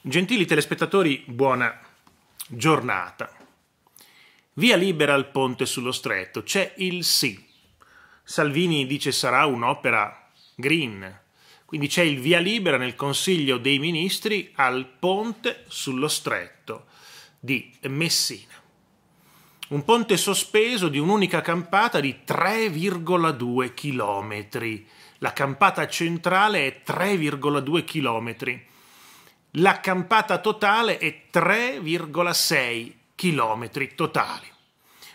Gentili telespettatori, buona giornata. Via libera al ponte sullo stretto, c'è il sì. Salvini dice sarà un'opera green, quindi c'è il via libera nel Consiglio dei Ministri al ponte sullo stretto di Messina. Un ponte sospeso di un'unica campata di 3,2 chilometri. La campata centrale è 3,2 chilometri. La campata totale è 3,6 km totali.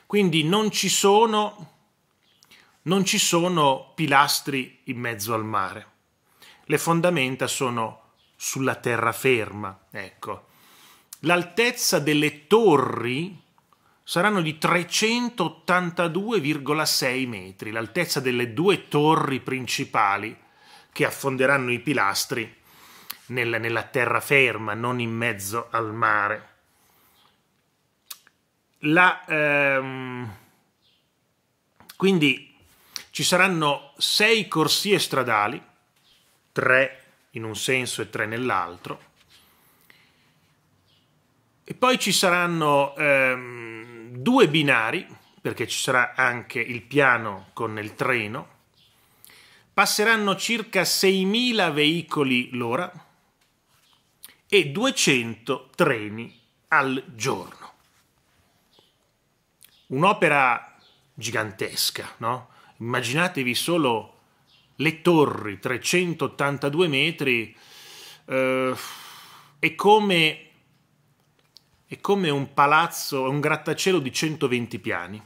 Quindi non ci, sono, non ci sono pilastri in mezzo al mare. Le fondamenta sono sulla terraferma, ecco. L'altezza delle torri saranno di 382,6 metri, l'altezza delle due torri principali che affonderanno i pilastri nella, nella terraferma, non in mezzo al mare. La, ehm, quindi ci saranno sei corsie stradali, tre in un senso e tre nell'altro, e poi ci saranno ehm, due binari, perché ci sarà anche il piano con il treno, passeranno circa 6.000 veicoli l'ora, e 200 treni al giorno. Un'opera gigantesca, no? Immaginatevi solo le torri, 382 metri, eh, è, come, è come un palazzo, un grattacielo di 120 piani.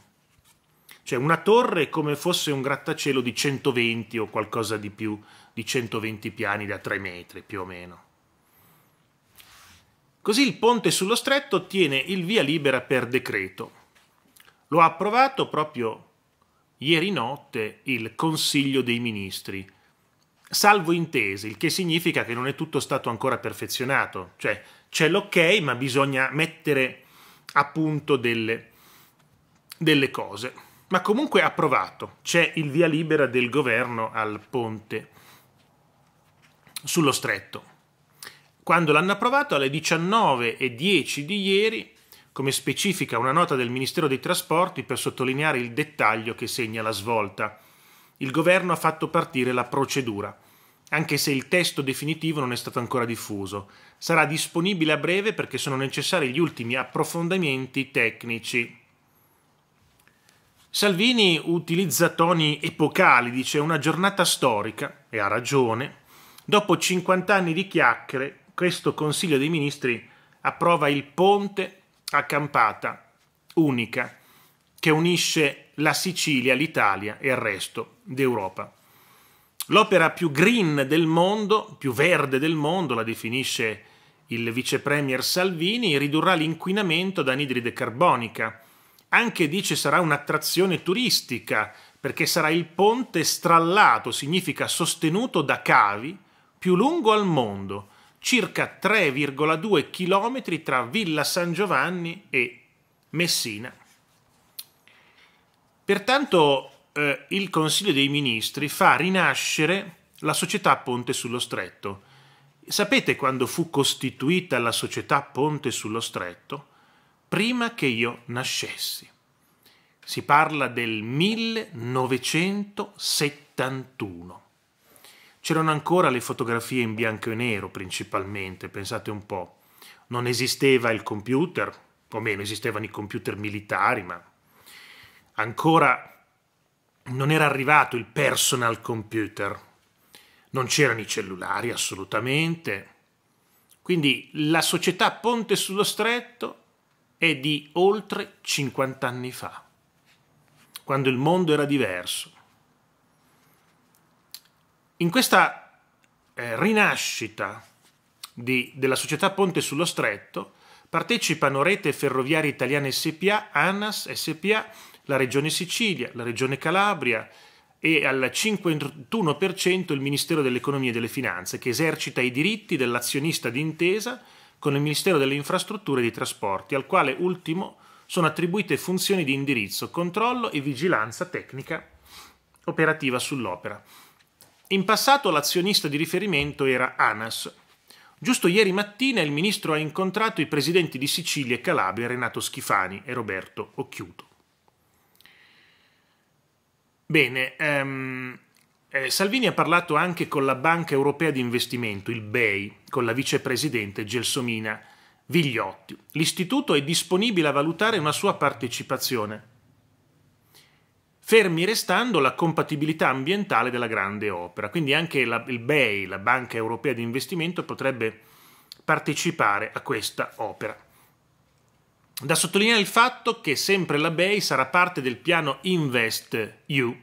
Cioè una torre è come fosse un grattacielo di 120 o qualcosa di più, di 120 piani da 3 metri più o meno. Così il ponte sullo stretto ottiene il via libera per decreto. Lo ha approvato proprio ieri notte il Consiglio dei Ministri, salvo intese, il che significa che non è tutto stato ancora perfezionato, cioè c'è l'ok, ma bisogna mettere a punto delle, delle cose. Ma comunque approvato, c'è il via libera del governo al ponte sullo stretto quando l'hanno approvato alle 19.10 di ieri, come specifica una nota del Ministero dei Trasporti per sottolineare il dettaglio che segna la svolta. Il governo ha fatto partire la procedura, anche se il testo definitivo non è stato ancora diffuso. Sarà disponibile a breve perché sono necessari gli ultimi approfondimenti tecnici. Salvini utilizza toni epocali, dice una giornata storica, e ha ragione. Dopo 50 anni di chiacchiere, questo Consiglio dei Ministri approva il ponte a campata unica che unisce la Sicilia, l'Italia e il resto d'Europa. L'opera più green del mondo, più verde del mondo, la definisce il vice premier Salvini, ridurrà l'inquinamento da anidride carbonica. Anche dice sarà un'attrazione turistica, perché sarà il ponte strallato, significa sostenuto da cavi, più lungo al mondo, circa 3,2 km tra Villa San Giovanni e Messina. Pertanto eh, il Consiglio dei Ministri fa rinascere la società Ponte sullo Stretto. Sapete quando fu costituita la società Ponte sullo Stretto? Prima che io nascessi. Si parla del 1971. C'erano ancora le fotografie in bianco e nero principalmente, pensate un po'. Non esisteva il computer, o meno esistevano i computer militari, ma ancora non era arrivato il personal computer. Non c'erano i cellulari assolutamente. Quindi la società Ponte sullo Stretto è di oltre 50 anni fa, quando il mondo era diverso. In questa eh, rinascita di, della società Ponte sullo Stretto partecipano Rete Ferroviaria Italiana SPA, ANAS SPA, la Regione Sicilia, la Regione Calabria e al 51% il Ministero dell'Economia e delle Finanze che esercita i diritti dell'azionista d'intesa con il Ministero delle Infrastrutture e dei Trasporti, al quale ultimo sono attribuite funzioni di indirizzo, controllo e vigilanza tecnica operativa sull'opera. In passato l'azionista di riferimento era ANAS. Giusto ieri mattina il ministro ha incontrato i presidenti di Sicilia e Calabria, Renato Schifani e Roberto Occhiuto. Bene, ehm, eh, Salvini ha parlato anche con la Banca Europea di Investimento, il BEI, con la vicepresidente Gelsomina Vigliotti. L'istituto è disponibile a valutare una sua partecipazione fermi restando la compatibilità ambientale della grande opera. Quindi anche la, il BEI, la Banca Europea di Investimento, potrebbe partecipare a questa opera. Da sottolineare il fatto che sempre la BEI sarà parte del piano InvestEU,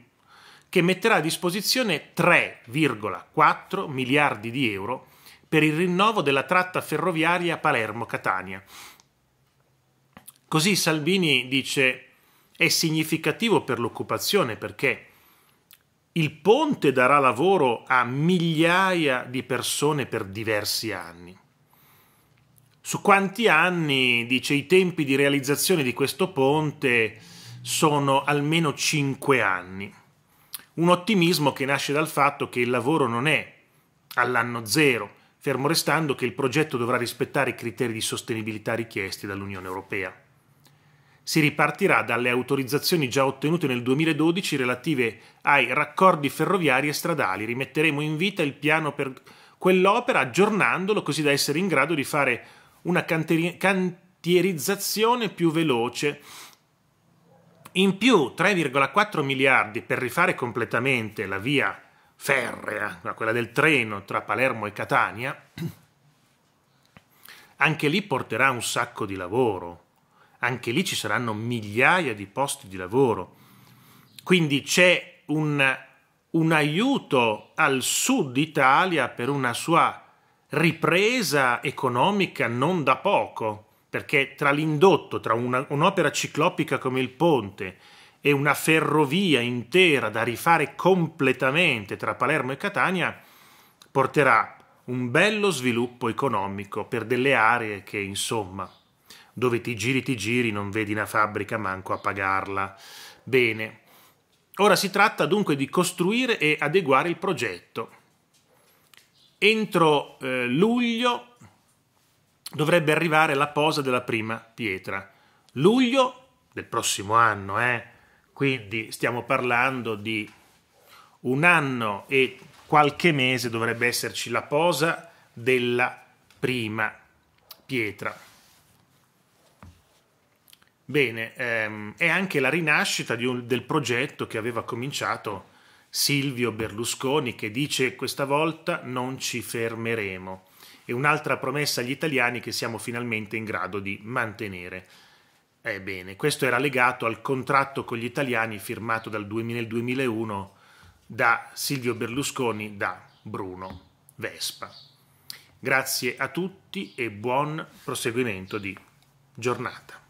che metterà a disposizione 3,4 miliardi di euro per il rinnovo della tratta ferroviaria Palermo-Catania. Così Salvini dice è significativo per l'occupazione perché il ponte darà lavoro a migliaia di persone per diversi anni. Su quanti anni, dice, i tempi di realizzazione di questo ponte sono almeno 5 anni. Un ottimismo che nasce dal fatto che il lavoro non è all'anno zero, fermo restando che il progetto dovrà rispettare i criteri di sostenibilità richiesti dall'Unione Europea si ripartirà dalle autorizzazioni già ottenute nel 2012 relative ai raccordi ferroviari e stradali. Rimetteremo in vita il piano per quell'opera aggiornandolo così da essere in grado di fare una canteri- cantierizzazione più veloce. In più 3,4 miliardi per rifare completamente la via ferrea, quella del treno tra Palermo e Catania, anche lì porterà un sacco di lavoro anche lì ci saranno migliaia di posti di lavoro. Quindi c'è un, un aiuto al sud Italia per una sua ripresa economica non da poco, perché tra l'indotto, tra una, un'opera ciclopica come il ponte e una ferrovia intera da rifare completamente tra Palermo e Catania, porterà un bello sviluppo economico per delle aree che, insomma, dove ti giri ti giri non vedi una fabbrica manco a pagarla. Bene. Ora si tratta dunque di costruire e adeguare il progetto. Entro eh, luglio dovrebbe arrivare la posa della prima pietra. Luglio del prossimo anno, eh? quindi stiamo parlando di un anno e qualche mese dovrebbe esserci la posa della prima pietra. Bene, ehm, è anche la rinascita un, del progetto che aveva cominciato Silvio Berlusconi che dice questa volta non ci fermeremo e un'altra promessa agli italiani che siamo finalmente in grado di mantenere. Ebbene, eh, questo era legato al contratto con gli italiani firmato dal 2001 da Silvio Berlusconi da Bruno Vespa. Grazie a tutti e buon proseguimento di giornata.